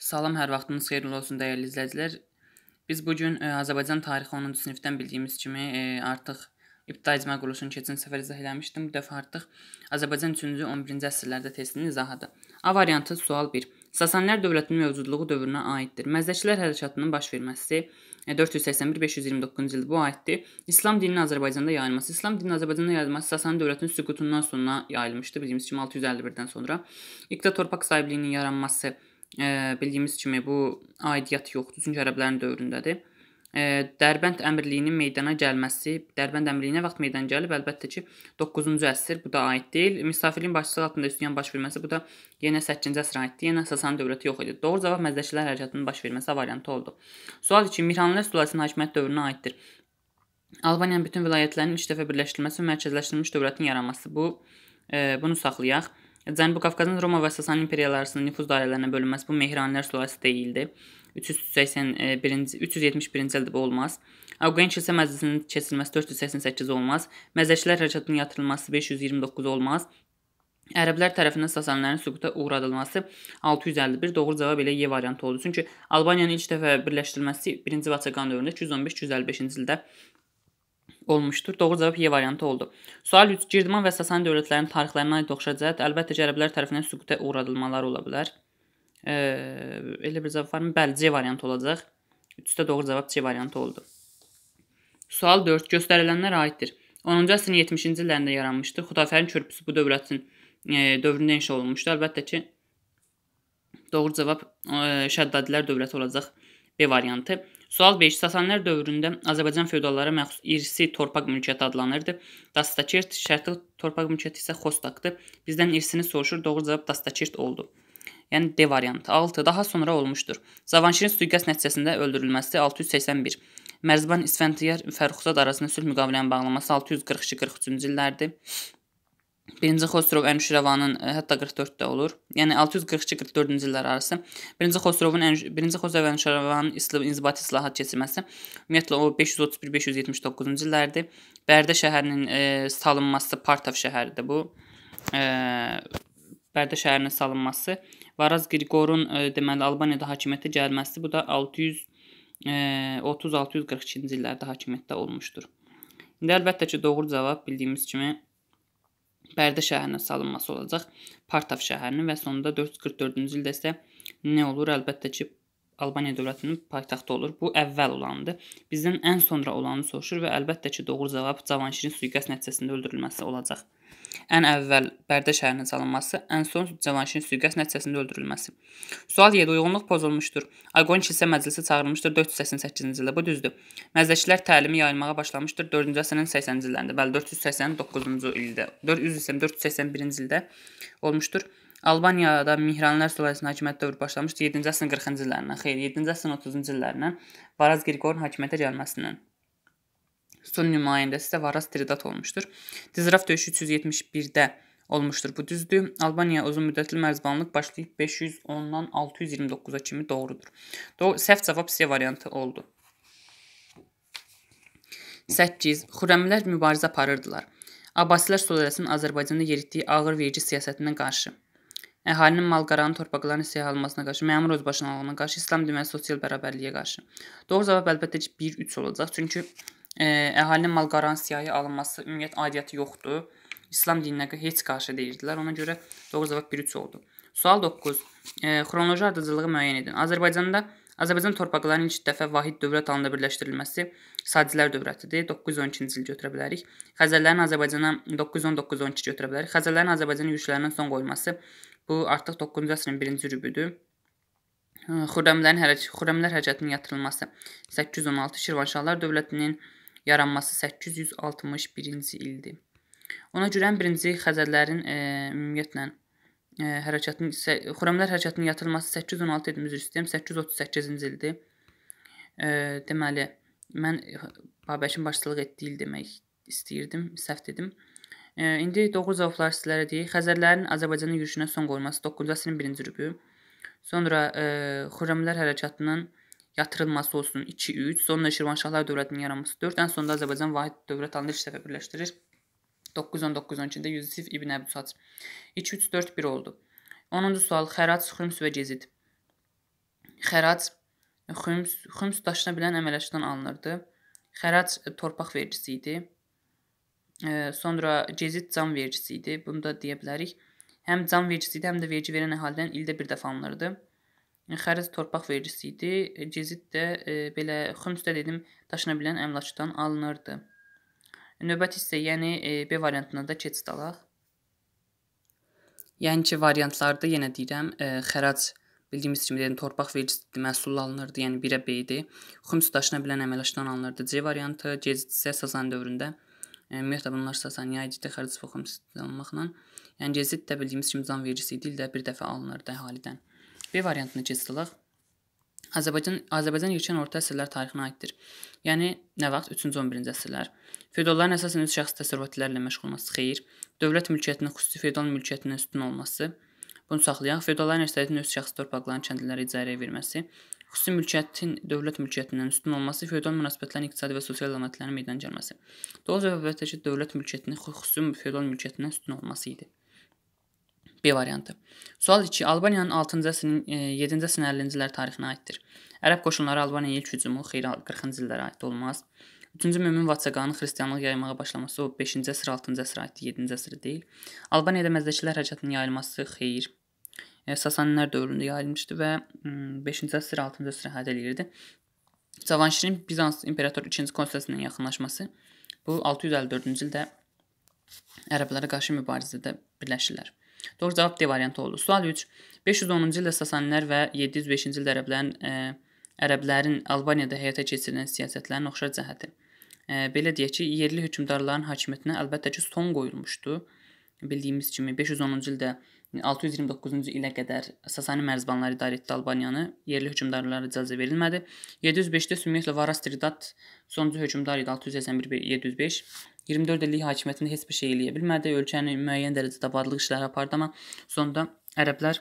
Salam, hər vaxtınız xeyirli olsun dəyərli izləyicilər. Biz bu gün e, Azərbaycan tarixi 10-cu sinifdən bildiyimiz kimi ə, e, artıq ibtidai icma quruluşunu keçən səfər izah eləmişdim. Bu dəfə artıq Azərbaycan 3-cü 11-ci əsrlərdə testinin izahıdır. A variantı sual 1. Sasanilər dövlətinin mövcudluğu dövrünə aiddir. Məzdəkilər hərəkatının baş verməsi 481-529-cu e, il bu aiddir. İslam dininin Azərbaycanda yayılması. İslam dininin Azərbaycanda yayılması Sasani dövlətinin süqutundan sonra yayılmışdı. Bildiyimiz kimi 651-dən sonra. İqta torpaq sahibliyinin yaranması e, bildiyimiz kimi bu aidiyyət yoxdur, çünki ərəblərin dövründədir. E, Dərbənd əmirliyinin meydana gəlməsi, Dərbənd əmirliyinə vaxt meydana gəlib, əlbəttə ki, 9-cu əsr bu da aid deyil. Misafirliyin başçılığı altında üsyan baş verməsi bu da yenə 8-ci əsrə aiddir. Yenə Sasani dövləti yox idi. Doğru cavab Məzdəkilər hərəkatının baş verməsi variantı oldu. Sual 2. Mirhanilər sülaləsinin hakimiyyət dövrünə aiddir. Albaniyanın bütün vilayətlərinin üç dəfə birləşdirilməsi və mərkəzləşdirilmiş dövlətin yaranması bu e, bunu saxlayaq. Cənubi Qafqazın Roma və Sasan imperiyalarının nüfuz dairələrinə bölünməsi bu Mehranilər sülaləsi deyildi. 381-ci 371-ci ildə bu olmaz. Avqeyn kilsə məclisinin keçirilməsi 488 olmaz. Məzdəkilər hərəkatının yatırılması 529 olmaz. Ərəblər tərəfindən Sasanlərin süquta uğradılması 651 doğru cavab elə Y variantı oldu. Çünki Albaniyanın ilk dəfə birləşdirilməsi 1-ci Vaçaqan dövründə 215-255-ci ildə olmuşdur. Doğru cavab Y variantı oldu. Sual 3. Girdiman və Sasani dövlətlərinin tarixlərinə aid oxşar cəhət əlbəttə ki, ərəblər tərəfindən süquta uğradılmaları ola bilər. E, elə bir cavab varmı? Bəli, C variantı olacaq. 3-də doğru cavab C variantı oldu. Sual 4. Göstərilənlər aiddir. 10-cu əsrin 70-ci illərində yaranmışdır. Xudafərin körpüsü bu dövlətin e, dövründə inşa olunmuşdur. Əlbəttə ki, doğru cavab e, Şəddadilər dövləti olacaq B variantı. Sual 5. Sasanilər dövründə Azərbaycan feodallara məxsus irsi torpaq mülkiyyəti adlanırdı. Dastakert şərti torpaq mülkiyyəti isə Xostakdır. Bizdən irsini soruşur. Doğru cavab Dastakert oldu. Yəni D variantı. 6. Daha sonra olmuşdur. Cavanşirin sui-qəsd nəticəsində öldürülməsi 681. Mərzban İsfəndiyar Fərruxzad arasında sülh müqavilənin bağlanması 642-43-cü illərdir. Birinci Xosrov Ənüşirəvanın e, hətta 44-də olur. Yəni 642-44-cü illər arası. Birinci Xosrovun birinci Xosrov Ənüşirəvanın islah inzibati islahat keçirməsi ümumiyyətlə o 531-579-cu illərdir. Bərdə şəhərinin e, salınması Partov şəhəridir bu. E, Bərdə şəhərinin salınması Varaz Qriqorun e, deməli Albaniyada hakimiyyətə gəlməsi bu da 600 e, 30-642-ci illərdə hakimiyyətdə olmuşdur. İndi əlbəttə ki, doğru cavab bildiyimiz kimi Bərdə şəhərinin salınması olacaq, Partav şəhərinin və sonunda 444-cü ildə isə nə olur? Əlbəttə ki, Albaniya dövlətinin paytaxtı olur. Bu əvvəl olanıdır. Bizdən ən sonra olanı soruşur və əlbəttə ki, doğru cavab Cavanşirin sui-qəsd nəticəsində öldürülməsi olacaq. Ən əvvəl Bərdə şəhərinin salınması, ən son Cavanşirin sui-qəsd nəticəsində öldürülməsi. Sual 7. Uyğunluq pozulmuşdur. Aqon kilsə məclisi çağırılmışdır 488-ci ildə. Bu düzdür. Məzdəkilər təlimi yayılmağa başlamışdır 4-cü əsrin 80-ci illərində. Bəli, 489-cu ildə. 400 481-ci ildə olmuşdur. Albaniyada Mehranilər sülaləsinin hakimiyyət dövrü başlamışdı 7-ci əsrin 40-cı illərindən, xeyr, 7-ci əsrin 30-cu illərindən Varaz Qriqorun hakimiyyətə gəlməsindən. Son nümayəndəsi də Varaz Tridat olmuşdur. Dizraf döyüşü 371-də olmuşdur. Bu düzdür. Albaniya uzun müddətli mərzbanlıq başlayıb 510-dan 629-a kimi doğrudur. Doğ səhv cavab C variantı oldu. 8. Xürrəmilər mübarizə aparırdılar. Abbasilər sülaləsinin Azərbaycanda yeritdiyi ağır verici siyasətinə qarşı Əhalinin mal-qaranın torpaqların istihalmasına qarşı, məmur özbaşınalığına qarşı, İslam dinləri sosial bərabərliyə qarşı. Doğru cavab əlbəttə ki, 1-3 olacaq. Çünki ə, e, əhalinin mal-qaranın siyahıya alınması ümumiyyətlə aidiyyəti yoxdur. İslam dininə heç qarşı deyirdilər. Ona görə doğru cavab 1-3 oldu. Sual 9. E, xronoloji ardıcıllığı müəyyən edin. Azərbaycanda Azərbaycan torpaqlarının ilk dəfə vahid dövlət halında birləşdirilməsi Sacilər dövlətidir. 912-ci il götürə bilərik. Xəzərlərin Azərbaycana 919-12 götürə bilərik. Xəzərlərin Azərbaycana yürüşlərindən son qoyulması Bu artıq 9-cu əsrin 1-ci rübüdür. Xürrəmlərin hərəc Xürrəmlər hərəkatının yatırılması 816 Şirvanşahlar dövlətinin yaranması 861-ci ildir. Ona görə ən birinci Xəzərlərin e, ümumiyyətlə e, hərəkatının Xürrəmlər hərəkatının yatırılması 816 edimiz sistem 838-ci ildir. E, deməli mən Babəkin başçılıq etdiyi il demək istəyirdim, səhv dedim. E, İndi Doğruzovlar sizlərə deyək, Xəzərlərin Azərbaycana yürüşünə son qoyulması 9-cu əsrin 1-ci rübü. Sonra e, Xürrəmlər hərəkatının yatırılması olsun 2-3, sonra Şirvanşahlar dövlətinin yaranması 4, ən sonda Azərbaycan vahid dövlət halında ilk dəfə birləşdirir. 9-19-12-də Yusif İbn Əbdüsac 2-3-4-1 oldu. 10-cu sual Xərac, Xüms və Gezid. Xərac Xüms, Xüms daşına bilən əmələşdən alınırdı. Xərac e, torpaq vergisi idi. Sonra Cezid can vericisi idi. Bunu da deyə bilərik. Həm can vericisi idi, həm də vergi verən əhalidən ildə bir dəfə alınırdı. Xəriz torpaq vericisi idi. Cezid də e, belə xümsdə dedim, daşına bilən əmlakdan alınırdı. Növbəti hissə, yəni e, B variantına da keçid alaq. Yəni ki, variantlarda yenə deyirəm, e, xərac bildiyimiz kimi dedim, torpaq vericisi məhsul alınırdı, yəni birə B idi. Xüms daşına bilən əmlakdan alınırdı C variantı, Cezid isə Sazan dövründə Yəni, ümumiyyətlə, bunlar əsasən yayıcıda xərcfokum olmaqla, yəni gezid də bildiyimiz kimi zam vericisi idi, ildə bir dəfə alınırdı əhalidən. B variantına keçid alaq. Azərbaycan Azərbaycan ilkin orta əsrlər tarixinə aiddir. Yəni nə vaxt 3-11-ci əsrlər. Feodalların əsasən öz şəxsi təsərrüfatlarla məşğul olması xeyir, dövlət mülkiyyətinin xüsusi feodal mülkiyyətindən üstün olması, bunu saxlayan feodalların əksəriyyətinin öz şəxsi torpaqlarını kəndlilərə icarəyə verməsi, xüsusi mülkiyyətin dövlət mülkiyyətindən üstün olması, feodal münasibətlərin iqtisadi və sosial əlamətlərin meydana gəlməsi. Doğal cavab əlbəttə ki, dövlət mülkiyyətinin xüsusi feodal mülkiyyətindən üstün olması idi. B variantı. Sual 2. Albaniyanın 6-cı əsrin 7-ci e, əsrin 50-ci illər tarixinə aiddir. Ərəb qoşunları Albaniyaya ilk hücumu xeyri 40-cı illərə aid olmaz. 3-cü Mömin Vaçaqanın xristianlıq yaymağa başlaması o 5-ci əsr, 6-cı əsrə aiddir, 7-ci əsr deyil. Albaniyada məzdəkilər hərəkatının yayılması xeyir E, Sasanilər dövründə yayılmışdı və 5-ci hmm, əsr, 6-cı əsr əhatə eləyirdi. Cavanşirin Bizans imperator 2-ci Konstantinlə yaxınlaşması bu 654-cü ildə ərəblərə qarşı mübarizədə birləşirlər. Doğru cavab D variantı oldu. Sual 3. 510-cu ildə Sasanilər və 705-ci ildə ərəblərin ə, e, ərəblərin Albaniyada həyata keçirilən siyasətlərin oxşar cəhəti. Ə, e, belə deyək ki, yerli hökmdarların hakimiyyətinə əlbəttə ki, son qoyulmuşdu. Bildiyimiz kimi 510-cu ildə 629-cu ilə qədər Sasani mərzbanları idarə etdi Albaniyanı, yerli hökmdarlara icazə verilmədi. 705-də ümumiyyətlə Varastridat sonuncu hökmdar idi 681-705. 24 illik hakimiyyətində heç bir şey eləyə bilmədi. Ölkəni müəyyən dərəcədə abadlıq işləri apardı, amma sonda ərəblər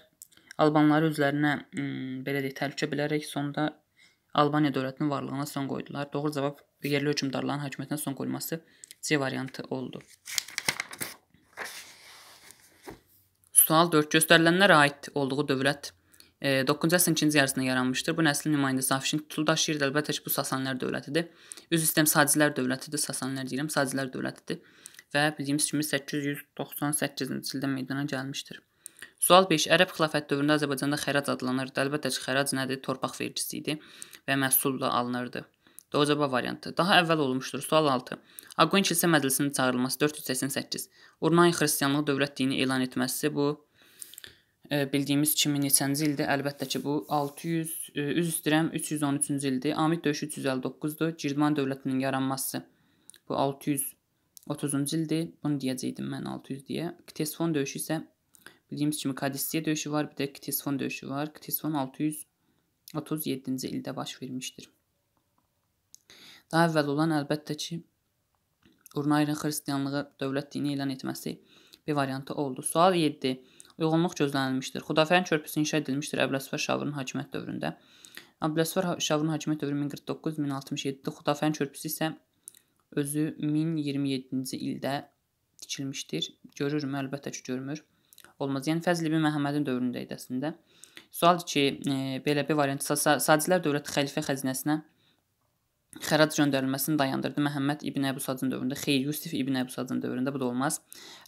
Albanları özlərinə belə deyək təhlükə bilərək sonda Albaniya dövlətinin varlığına son qoydular. Doğru cavab yerli hökmdarların hakimiyyətinə son qoyulması C variantı oldu. sual 4 göstərilənlərə aid olduğu dövlət 9-cu e, əsrin ikinci yarısında yaranmışdır. Bu nəslin nümayəndəsi Afşin Tutuldaşıyır əlbəttə ki, bu Sasanilər dövlətidir. Üz istəm Sacilər dövlətidir, Sasanilər deyirəm, Sacilər dövlətidir və bildiyimiz kimi 898-ci ildə meydana gəlmişdir. Sual 5. Ərəb xilafət dövründə Azərbaycanda xərac adlanırdı. Əlbəttə ki, xərac nədir? Torpaq vergisi idi və məhsulla alınırdı. Doğru cavab variantı. Daha əvvəl olmuşdur. Sual 6. Aqon kilsə məclisinin çağırılması 488. Urnayi xristianlığı dövlət dini elan etməsi bu e, bildiyimiz kimi neçənci ildir? Əlbəttə ki, bu 600 e, üz istirəm 313-cü ildir. Amid döyüşü 359-dur. Girdman dövlətinin yaranması bu 630-cu ildir. Bunu deyəcəydim mən 600 deyə. Ktesfon döyüşü isə bildiyimiz kimi Kadisiyə döyüşü var, bir də Ktesfon döyüşü var. Ktesfon 637-ci ildə baş vermişdir. Daha əvvəl olan əlbəttə ki, Urnayrın xristianlığı dövlət dini elan etməsi bir variantı oldu. Sual 7. Uyğunluq gözlənilmişdir. Xudafərin körpüsü inşa edilmişdir Əbləsfər Şavurun hakimiyyət dövründə. Əbləsfər Şavurun hakimiyyət dövrü 1049-1067-də Xudafərin körpüsü isə özü 1027-ci ildə tikilmişdir. Görürmü? Əlbəttə ki, görmür. Olmaz. Yəni Fəzli bin Məhəmmədin dövründə idi əslində. Sual 2. E, belə bir variant Sadilər dövləti xəlifə xəzinəsinə xərac göndərilməsini dayandırdı Məhəmməd ibn Əbu Sacın dövründə, Xeyr Yusif ibn Əbu Sacın dövründə bu da olmaz.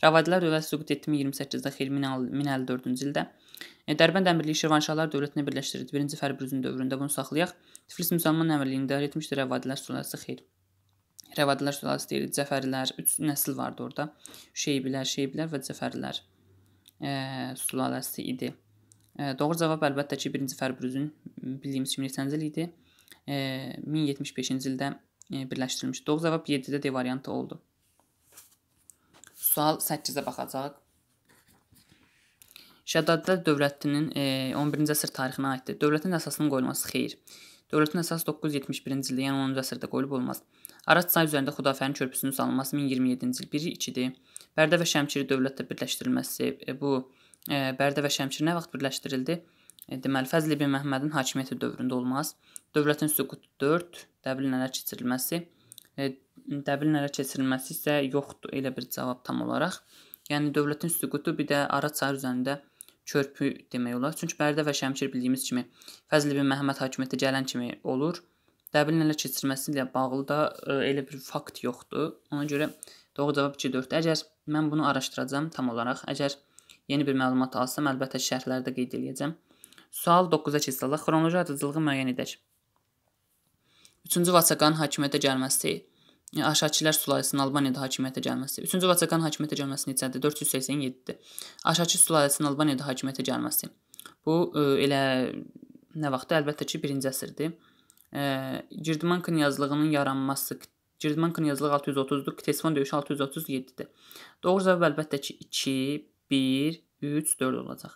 Rəvadilər dövləti süqut etdi 28-də, Xeyr 1054-cü ildə. E, Dərbənd əmirliyi Şirvanşahlar dövlətinə birləşdirildi. 1-ci Fərbürzün dövründə bunu saxlayaq. Tiflis müsəlman əmirliyini idarə etmişdi Rəvadilər sülaləsi Xeyr. Rəvadilər sülaləsi deyil, Cəfərlər, 3 nəsil vardı orada. Şeybilər, Şeybilər və Cəfərlər e, sülaləsi idi. E, doğru cavab əlbəttə ki, 1-ci Fərbürzün bildiyimiz kimi neçənci il idi? 1075-ci ildə e, birləşdirilmiş. 9 cavab 7-də D variantı oldu. Sual 8-ə baxacaq. Şəddaddə dövlətinin 11-ci e, əsr tarixinə aiddir. Dövlətin əsasının qoyulması xeyir. Dövlətin əsası 971-ci ildə, yəni 10-cu əsrdə qoyulub olmaz. Araç çay üzərində Xudafərin körpüsünün salınması 1027-ci il 1-i 2-dir. Bərdə və Şəmkiri dövlətlə birləşdirilməsi e, bu Bərdə və Şəmkir nə vaxt birləşdirildi? Deməli Fəzli bin Məhmədin hakimiyyəti dövründə olmaz dövlətin süqutu 4, dəbilin ələ keçirilməsi. E, dəbilin ələ keçirilməsi isə yoxdur elə bir cavab tam olaraq. Yəni dövlətin süqutu bir də ara çayır üzərində körpü demək olar. Çünki Bərdə və Şəmşir bildiyimiz kimi Fəzli bin Məhəmməd hakimiyyətə gələn kimi olur. Dəbilin ələ keçirilməsi ilə bağlı da e, elə bir fakt yoxdur. Ona görə doğru cavab 2-4-dür. Əgər mən bunu araşdıracağam tam olaraq, əgər yeni bir məlumat alsam, əlbəttə şərhlərdə qeyd eləyəcəm. Sual 9-a keçsələ, xronoloji ardıcılığı müəyyən edək. 3-cü Vaçaqanın hakimiyyətə gəlməsi, e, Aşakilər sülaləsinin Albaniyada hakimiyyətə gəlməsi. 3-cü Vaçaqanın hakimiyyətə gəlməsi neçədir? 487-dir. Aşaki sülaləsinin Albaniyada hakimiyyətə gəlməsi. Bu ə, e, elə nə vaxtı? Əlbəttə ki, 1-ci əsrdir. Ə, e, Girdiman knyazlığının yaranması Girdiman knyazlığı 630-dur, Ktesfon döyüşü 637-dir. Doğru cavab əlbəttə ki, 2, 1, 3, 4 olacaq.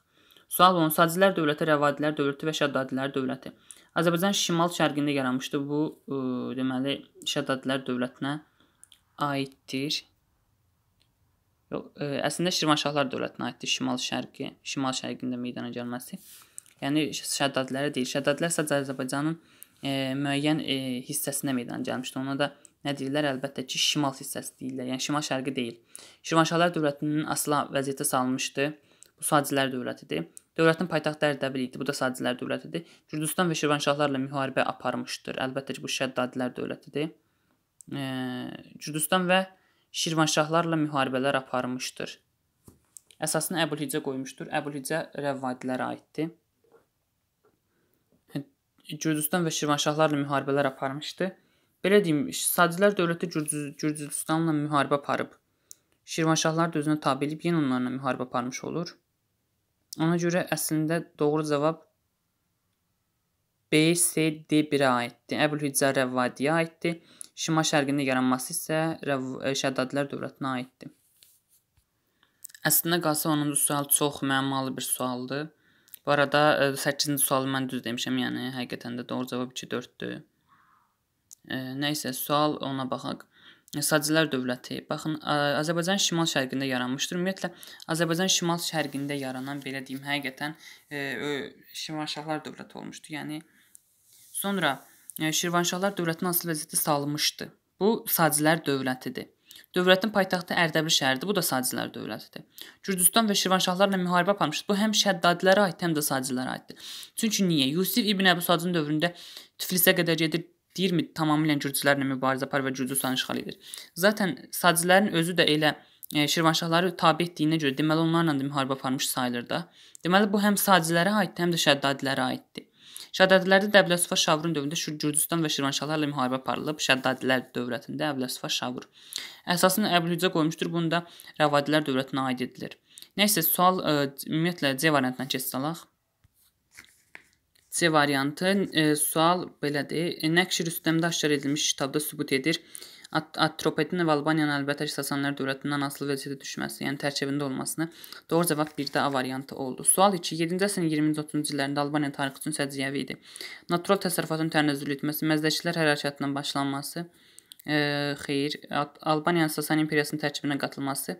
Sual 10. Sacilər dövləti, Rəvadilər dövləti və Şəddadilər dövləti. Azərbaycan şimal-şərqində yaranmışdı. Bu ə, e, deməli Şəddadilər dövlətinə aiddir. Yox, ə, e, əslində Şirvanşahlar dövlətinə aiddir şimal-şərqi, şimal-şərqində meydana gəlməsi. Yəni Şəddadilərə deyil. Şəddadilər sadəcə Azərbaycanın e, müəyyən e, hissəsinə meydana gəlmişdi. Ona da nə deyirlər? Əlbəttə ki, şimal hissəsi deyirlər. Yəni şimal-şərqi deyil. Şirvanşahlar dövlətinin asla vəziyyətə salınmışdı. Bu Sacilər dövlətidir. Dövlətin paytaxtı Ərdəbil idi. Bu da Sacilər dövlətidir. Gürcüstan və Şirvanşahlarla müharibə aparmışdır. Əlbəttə ki, bu Şəddadilər dövlətidir. E, Gürcüstan və Şirvanşahlarla müharibələr aparmışdır. Əsasını Əbülhicə qoymuşdur. Əbülhicə Rəvvadilərə aiddir. Hə, Gürcüstan və Şirvanşahlarla müharibələr aparmışdı. Belə deyim, Sacilər dövləti Gürcü Gürcüstanla müharibə aparıb. Şirvanşahlar da özünə tabe edib yenə onlarla müharibə aparmış olur. Ona görə əslində doğru cavab B, C, D1-ə aiddir. Əbülhüccə Rəvvadiyə aiddir. Şimal şərqində yaranması isə Rəv e, Şəddadilər dövlətinə aiddir. Əslində qalsa 10-cu sual çox mənalı bir sualdır. Bu arada 8-ci e, sualı mən düz demişəm, yəni həqiqətən də doğru cavab 2-4-dür. E, nə isə sual ona baxaq. Sacilər dövləti. Baxın, Azərbaycan şimal-şərqində yaranmışdır. Ümumiyyətlə Azərbaycan şimal-şərqində yaranan belə deyim, həqiqətən e, Şirvanşahlar dövləti olmuşdu. Yəni sonra e, Şirvanşahlar dövləti hansı vəziyyətdə salınmışdı? Bu Sacilər dövlətidir. Dövlətin paytaxtı Ərdəbil şəhəridir. Bu da Sacilər dövlətidir. Gürcüstan və Şirvanşahlarla müharibə aparmışdı. Bu həm Şəddadilərə aid, həm də Sacilərə aiddir. Çünki niyə? Yusif ibn Əbu Sadın dövründə Tiflisə qədər gedir, deyirmi tamamilə gürcülərlə mübarizə apar və Gürcüstanı işğal edir. Zaten sacilərin özü də elə e, Şirvanşahları tabe etdiyinə görə deməli onlarla da müharibə aparmış sayılır da. Deməli bu həm sacilərə aiddir, həm də şəddadilərə aiddir. Şəddadilərdə də Əbləsufa Şavurun dövründə Gürcüstan və Şirvanşahlarla müharibə aparılıb. Şəddadilər dövlətində Əbləsufa Şavur əsasını Əbülhücə qoymuşdur. Bunu da Rəvadilər dövlətinə aid edilir. Nəysə sual ə, e, ümumiyyətlə C variantına keçsək, C variantı e, sual belədir. E, Nəqşi Rüstəmdə aşkar edilmiş kitabda sübut edir. At Atropatenə və Albaniyanın əlbəttə Sasanlar dövlətindən asılı vəziyyətə düşməsi, yəni tərkibində olmasını. Doğru cavab 1-də A variantı oldu. Sual 2. 7-ci əsrin 20-30-cu illərində Albaniya tarixi üçün səciyyəvi idi. Natural təsərrüfatın tənəzzül etməsi, məzdəkilər hərəkatının başlanması, e, xeyir, Albaniyanın Sasan imperiyasının tərkibinə qatılması.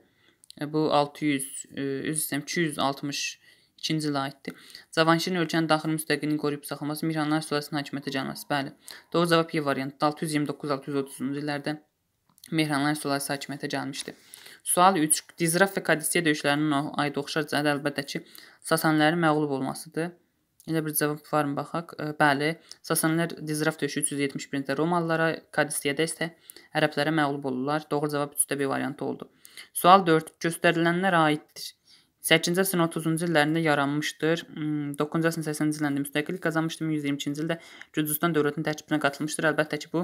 E, bu 600 e, üzr istəyirəm 260 2-ci ilə aiddir. Cavanşirin ölkənin daxili müstəqilliyini qoruyub saxlaması Miranlar sülaləsinin hakimiyyətə gəlməsi. Bəli. Doğru cavab Y e variantı 629-630-cu illərdə Mehranlar sülaləsi hakimiyyətə gəlmişdi. Sual 3. Dizraf və Kadisiya döyüşlərinin aid oxşar cəhəti əlbəttə ki, Sasanlərin məğlub olmasıdır. Elə bir cavab varmı baxaq? E, bəli, Sasanlar Dizraf döyüşü 371-də Romalılara, Kadisiyada isə ərəblərə məğlub olurlar. Doğru cavab 3-də B variantı oldu. Sual 4. Göstərilənlər aiddir. 8-ci əsrin 30-cu illərində yaranmışdır. 9-cu hmm, əsrin 80-ci illərində müstəqillik qazanmışdır. 1122-ci ildə Gürcüstan dövlətinin tərkibinə qatılmışdır. Əlbəttə ki, bu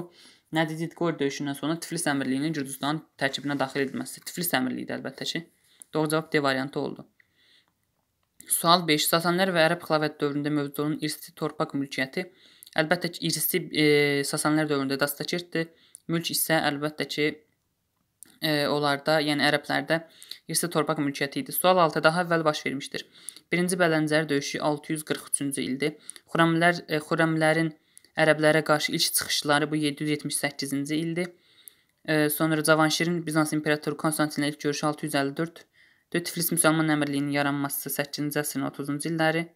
nədir? Didqor döyüşündən sonra Tiflis əmirliyinin Gürcüstan tərkibinə daxil edilməsi. Tiflis əmirliyidir əlbəttə ki. Doğru cavab D variantı oldu. Sual 5. Sasanlar və Ərəb xilafət dövründə mövcud olan irsi torpaq mülkiyyəti. Əlbəttə ki, irsi e, Sasanlar dövründə Dastakirtdir. Mülk isə əlbəttə ki, e, onlarda, yəni ərəblərdə e, irsi torpaq mülkiyyəti idi. Sual 6 daha əvvəl baş vermişdir. 1-ci Bələncər döyüşü 643-cü ildir. Xürrəmlər e, Xürrəmlərin ərəblərə qarşı ilk çıxışları bu 778-ci ildir. E, sonra Cavanşirin Bizans imperatoru Konstantinlə ilk görüşü 654, Tiflis müsəlman əmirliyinin yaranması 8-ci əsrin 30-cu illəri,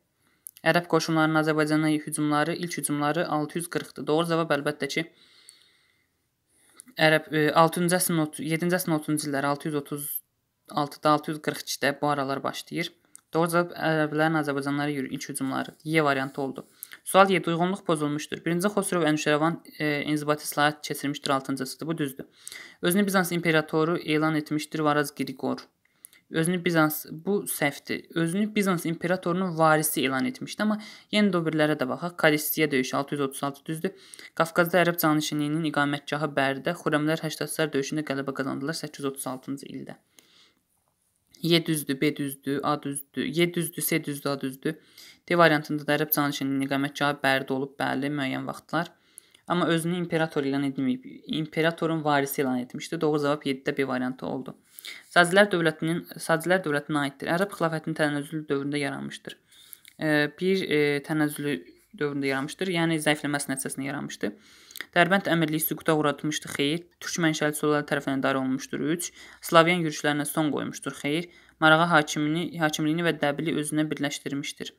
Ərəb qoşunlarının Azərbaycana hücumları, ilk hücumları 640-dır. Doğru cavab əlbəttə ki, Ərəb 6-cı e, əsrin 7-ci əsrin 30-cu illəri 630 6-da 642-də bu aralar başlayır. Doğru cavab ərəblərin Azərbaycanlara yürüyüş hücumları D variantı oldu. Sual 7 uyğunluq pozulmuşdur. Birinci Xosrov Ənüşərvan e, inzibati islahat keçirmişdir 6-cısıdır. Bu düzdür. Özünü Bizans imperatoru elan etmişdir Varaz Qriqor. Özünü Bizans bu səhvdir. Özünü Bizans imperatorunun varisi elan etmişdi, amma yenə də o birlərə də baxaq. Kalistiya döyüşü 636 düzdür. Qafqazda ərəb canişinliyinin iqamətgahı Bərdə, Xürrəmlər 80-lər döyüşündə qələbə qazandılar 836-cı ildə. Y düzdür, B düzdür, A düzdür, Y düzdür, C düzdür, A düzdür. D variantında da ərəbcanın şəninin iqamətgahı bərdə olub, bəli, müəyyən vaxtlar. Amma özünü imperator ilan etməyib, imperatorun varisi ilan etmişdi. Doğru cavab 7-də B variantı oldu. Sacilər dövlətinin Sacilər dövlətinə aiddir. Ərəb xilafətinin tənəzzül dövründə yaranmışdır. Bir e, tənəzzülü dövründə yaranmışdır, yəni zəifləməsi nəticəsində yaranmışdır. Dərbənd əmirliyi süquta uğratmışdı xeyir, türk mənşəli sollar tərəfindən idarə olunmuşdur 3, Slavyan yürüşlərinə son qoymuşdur xeyir, Marağa hakimini, hakimliyini və Dəbili özünə birləşdirmişdir.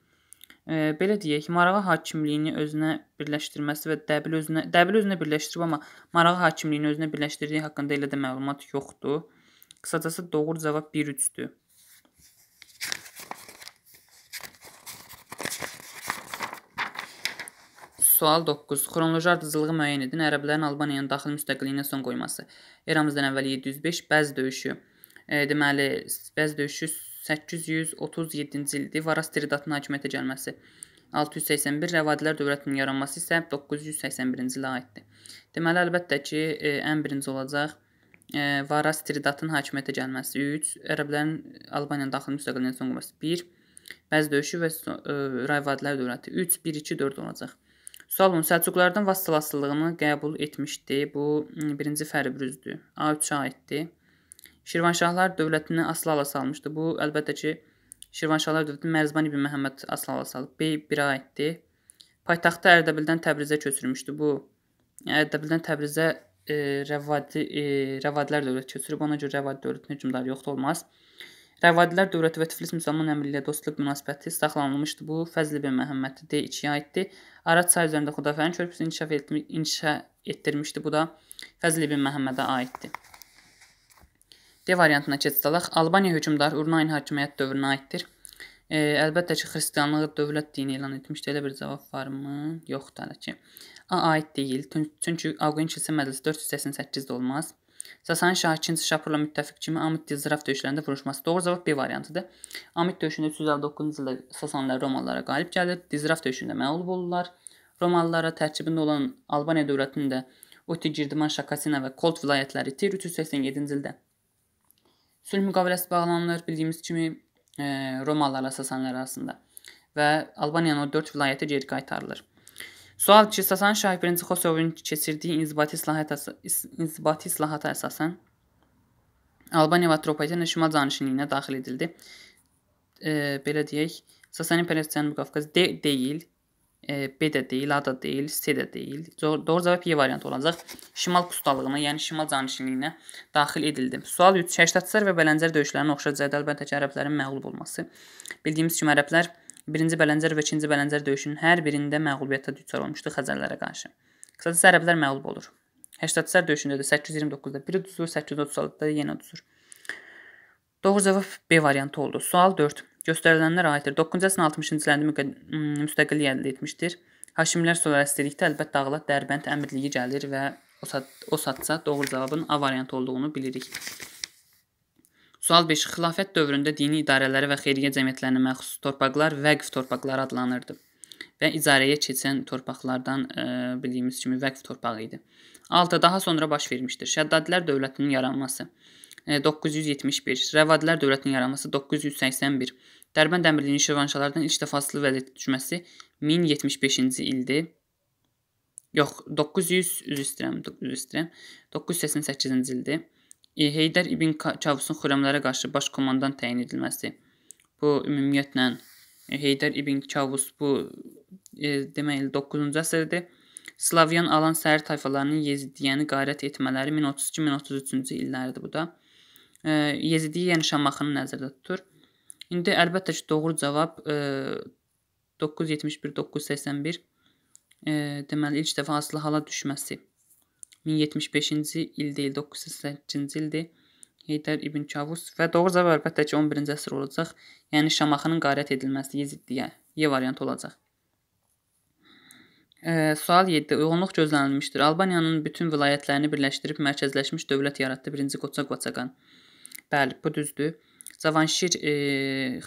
E, belə deyək, Marağa hakimliyini özünə birləşdirməsi və Dəbili özünə Dəbili özünə birləşdirib, amma Marağa hakimliyini özünə birləşdirdiyi haqqında elə də məlumat yoxdur. Qısacası doğru cavab 1-3-dür. Sual 9. Xronoloji ardıcılığı müəyyən edin. Ərəblərin Albaniyanın daxili müstəqilliyinə son qoyması. Eramızdan əvvəl 705 Bəz döyüşü. E, deməli, Bəz döyüşü 837-ci ildir. Varas Tridatın hakimiyyətə gəlməsi. 681 Rəvadilər dövlətinin yaranması isə 981-ci ilə aiddir. Deməli, əlbəttə ki, e, ən birinci olacaq e, Varas Tridatın hakimiyyətə gəlməsi. 3. Ərəblərin Albaniyanın daxili müstəqilliyinə son qoyması. 1. Bəz döyüşü və e, Rəvadilər dövləti. 3, 1, 2, 4 olacaq. Sual 10. Səlcuqlardan vasitəlasılığını qəbul etmişdi. Bu, birinci Fəribrüzdür. A3-ə aiddir. Şirvanşahlar dövlətini Aslala salmışdı. Bu, əlbəttə ki, Şirvanşahlar dövləti Mərzban ibn Məhəmməd Aslala salıb. B1-ə aiddir. Paytaxtı Ərdəbildən Təbrizə köçürmüşdü. Bu, Ərdəbildən Təbrizə e, rəvadi, e, rəvadilər dövləti köçürüb. Ona görə rəvadi dövlətinin hökmdarı yoxdur olmaz. Rəvadilər dövləti və Tiflis müsəlman əmirliyə dostluq münasibəti saxlanılmışdı. Bu Fəzli bin Məhəmməd D2-yə aiddir. Arad çay üzərində Xudafərin körpüsünü inkişaf etmiş, inşa etdirmişdi. Bu da Fəzli bin Məhəmmədə aiddir. D variantına keçid alaq. Albaniya hökmdarı Urnayn hakimiyyət dövrünə aiddir. E, əlbəttə ki, xristianlığı dövlət dini elan etmişdi. Elə bir cavab varmı? Yoxdur hələ ki. A aid deyil. Çünki Avqın kilsə məclisi 488-də olmaz. Sasani Şah II Şapurla müttəfiq kimi Amit Dizraf döyüşlərində vuruşması. Doğru cavab B variantıdır. Amit döyüşündə 359-cu ildə Sasanilər Romalılara qalib gəlir. Dizraf döyüşündə məğlub olurlar. Romalılara tərkibində olan Albaniya dövlətini də Uti, Girdiman, Şakasina və Kolt vilayətləri itir 387-ci ildə. Sülh müqaviləsi bağlanılır bildiyimiz kimi e, Romalılarla Sasanilər arasında və Albaniyanın o 4 vilayəti geri qaytarılır. Sual 2. Sasan Şah 1. Xosrovun keçirdiyi inzibati islahata, inzibati islahata əsasən Albaniya və Atropatenə şimal canişinliyinə daxil edildi. E, belə deyək, Sasani İmperiyasının Qafqaz de deyil, e, B də deyil, A da deyil, C də deyil. Doğru cavab Y e variantı olacaq. Şimal kustalığına, yəni şimal canişinliyinə daxil edildi. Sual 3. Şəştatsar və Bələncər döyüşlərinin oxşar cədəl bən tək ərəblərin məğlub olması. Bildiyimiz kimi ərəblər 1-ci Bələncər və 2-ci Bələncər döyüşünün hər birində məğlubiyyətə düçar olmuşdu Xəzərlərə qarşı. Qısacası ərəblər məğlub olur. 80-sər döyüşündə də 829-da biri düzür, 836-da yenə düzür. Doğru cavab B variantı oldu. Sual 4. Göstərilənlər aiddir. 9-cu əsrin 60-cı illərində müstəqillik əldə etmişdir. Haşimlər sürəslilikdə əlbəttə Dağlad, Dərbənd əmirliyi gəlir və o, saat, o saatsa doğru cavabın A variantı olduğunu bilirik. Sual 5. Xilafət dövründə dini idarələri və xeyriyyə cəmiyyətlərinə məxsus torpaqlar vəqf torpaqları adlanırdı və icarəyə keçən torpaqlardan e, bildiyimiz kimi vəqf torpağı idi. 6. Daha sonra baş vermişdir. Şəddadilər dövlətinin yaranması. 971, e, Rəvadilər dövlətinin yaranması 981, Dərbənd əmirliyinin Şirvanşalardan ilk dəfə asılı vəziyyətə düşməsi 1075-ci ildir. Yox, 900 üzr istəyirəm, üzr istəyirəm. 988-ci ildir. Heydər ibn Kavusun xürrəmlərə qarşı baş komandan təyin edilməsi. Bu ümumiyyətlə Heydər ibn Kavus bu e, deməli 9-cu əsrdir. Slavyan alan səhər tayfalarının Yezidiyəni qarət etmələri 1032-1033-cü illərdir bu da. E, Yezidiyə yəni Şamaxını nəzərdə tutur. İndi əlbəttə ki, doğru cavab e, 971-981 e, deməli ilk dəfə asılı hala düşməsi. 1075-ci il deyil, 908-ci ildir. Heydər ibn Kavus və doğruca və əlbəttə ki 11-ci əsr olacaq. Yəni Şamaxının qarət edilməsi Yezidliyə Y variantı olacaq. E, sual 7. Uyğunluq gözlənilmişdir. Albaniyanın bütün vilayətlərini birləşdirib mərkəzləşmiş dövlət yaratdı 1-ci Qoçaq Qoçaqan. Bəli, bu düzdür. Cavanşir e,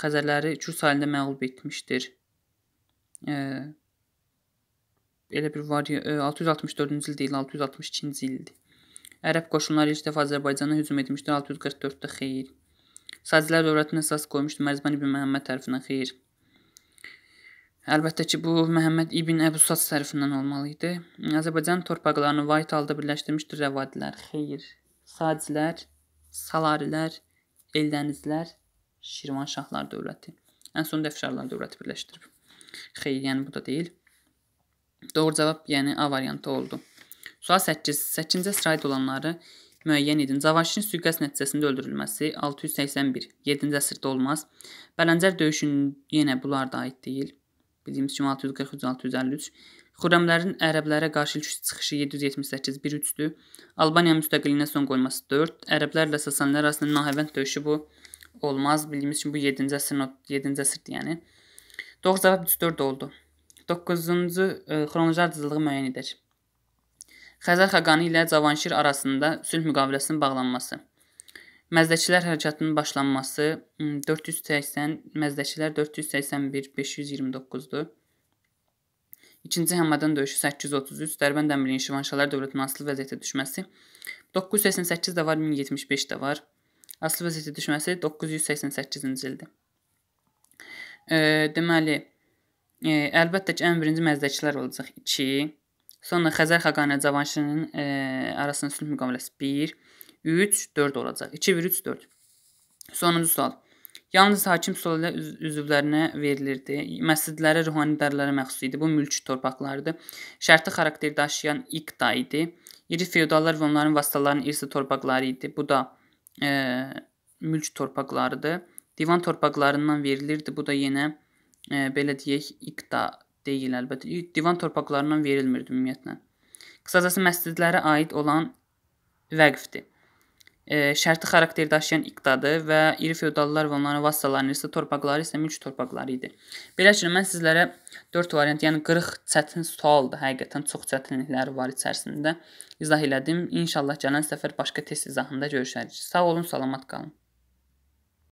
Xəzərləri Kür sahilində məğlub etmişdir. E, elə bir var 664-cü il deyil, 662-ci ildir. Ərəb qoşunları ilk dəfə Azərbaycana hücum etmişdi 644-də xeyir. Sacilər dövlətinə əsas qoymuşdu Məzban ibn Məhəmməd tərəfindən xeyir. Əlbəttə ki, bu Məhəmməd ibn Əbu Saç tərəfindən olmalı idi. Azərbaycan torpaqlarını vahid halda birləşdirmişdir Rəvadilər, xeyir, Sacilər, Salarilər, Eldənizlər, Şirvanşahlar dövləti. Ən son da Fşarlar dövləti birləşdirib. Xeyir, yəni bu da deyil. Doğru cavab yəni A variantı oldu. Sual 8. 8-ci əsrayət olanları müəyyən edin. Cavanşirin sui-qəsd nəticəsində öldürülməsi 681, 7-ci əsrdə olmaz. Bələncər döyüşünün yenə bunlar da aid deyil. Bildiyimiz kimi 643-653. Xürrəmlərin ərəblərə qarşı ilk çıxışı 778 13-dür. Albaniya müstəqilliyinə son qoyması 4. Ərəblərlə Sasanilər arasında Nahəvənd döyüşü bu olmaz. Bildiyimiz kimi bu 7-ci əsrin 7-ci əsrdir, yəni. Doğru cavab 34 oldu. 9-cu e, xronoloji ardıcıllığı müəyyən edək. Xəzər xaqanı ilə Cavanşir arasında sülh müqaviləsinin bağlanması. Məzdəkilər hərəkatının başlanması 480, Məzdəkilər 481-529-dur. İkinci Həmədən döyüşü 833, Dərbənd əmrinin Şivanşalar dövlətinin asılı vəziyyətə düşməsi 988 də var, 1075 də var. Asılı vəziyyətə düşməsi 988-ci ildir. E, deməli, E, əlbəttə ki, ən birinci məzdəkilər olacaq 2. Sonra Xəzər Xaqanə Cavanşirinin e, arasında sülh müqaviləsi 1, 3, 4 olacaq. 2 1 3 4. Sonuncu sual. Yalnız hakim sualə üz üzvlərinə verilirdi. Məscidlərə ruhani idarələrə məxsus idi. Bu mülki torpaqlardı. Şərti xarakter daşıyan iqta idi. İri feodallar və onların vasitələrinin irsi torpaqları idi. Bu da e, mülk torpaqlarıdır. Divan torpaqlarından verilirdi. Bu da yenə e, belə deyək, iqta deyil əlbəttə. Divan torpaqlarından verilmirdi ümumiyyətlə. Qısacası məscidlərə aid olan vəqfdir. E, şərti xarakter daşıyan iqtadır və iri feodallar və onların vasitələri isə torpaqları isə mülk torpaqları idi. Belə ki, mən sizlərə 4 variant, yəni 40 çətin sualdır, həqiqətən çox çətinlikləri var içərisində. İzah elədim. İnşallah gələn səfər başqa test izahında görüşərik. Sağ olun, salamat qalın.